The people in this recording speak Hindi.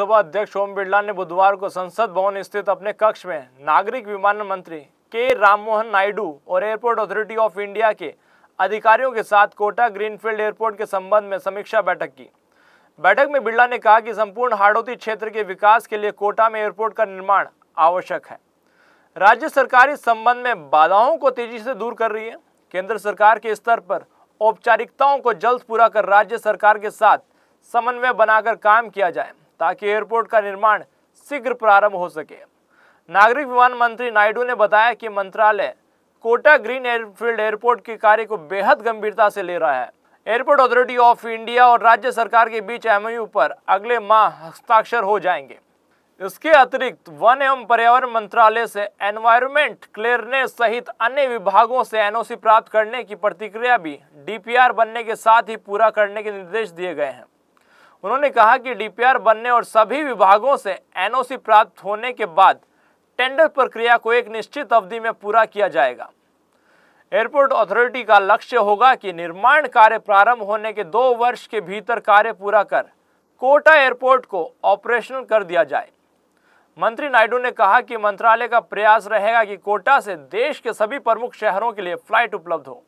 लोकसभा अध्यक्ष ओम बिरला ने बुधवार को संसद भवन स्थित अपने कक्ष में नागरिक विमानन मंत्री के राममोहन नायडू और एयरपोर्ट अथॉरिटी ऑफ इंडिया के अधिकारियों के साथ कोटा ग्रीनफील्ड एयरपोर्ट के संबंध में समीक्षा बैठक की बैठक में बिरला ने कहा कि संपूर्ण हाड़ौती क्षेत्र के विकास के लिए कोटा में एयरपोर्ट का निर्माण आवश्यक है राज्य सरकार इस संबंध में बाधाओं को तेजी से दूर कर रही है केंद्र सरकार के स्तर पर औपचारिकताओं को जल्द पूरा कर राज्य सरकार के साथ समन्वय बनाकर काम किया जाए ताकि एयरपोर्ट का निर्माण शीघ्र प्रारंभ हो सके नागरिक विमान मंत्री नायडू ने बताया कि मंत्रालय कोटा ग्रीन एयरफील्ड एयरपोर्ट के कार्य को बेहद गंभीरता से ले रहा है एयरपोर्ट अथॉरिटी ऑफ इंडिया और राज्य सरकार के बीच एमओयू पर अगले माह हस्ताक्षर हो जाएंगे इसके अतिरिक्त वन एवं पर्यावरण मंत्रालय से एनवायरमेंट क्लियरनेस सहित अन्य विभागों से एनओसी प्राप्त करने की प्रतिक्रिया भी डीपीआर बनने के साथ ही पूरा करने के निर्देश दिए गए हैं उन्होंने कहा कि डीपीआर बनने और सभी विभागों से एनओसी प्राप्त होने के बाद टेंडर प्रक्रिया को एक निश्चित अवधि में पूरा किया जाएगा एयरपोर्ट अथॉरिटी का लक्ष्य होगा कि निर्माण कार्य प्रारंभ होने के दो वर्ष के भीतर कार्य पूरा कर कोटा एयरपोर्ट को ऑपरेशनल कर दिया जाए मंत्री नायडू ने कहा कि मंत्रालय का प्रयास रहेगा कि कोटा से देश के सभी प्रमुख शहरों के लिए फ्लाइट उपलब्ध हो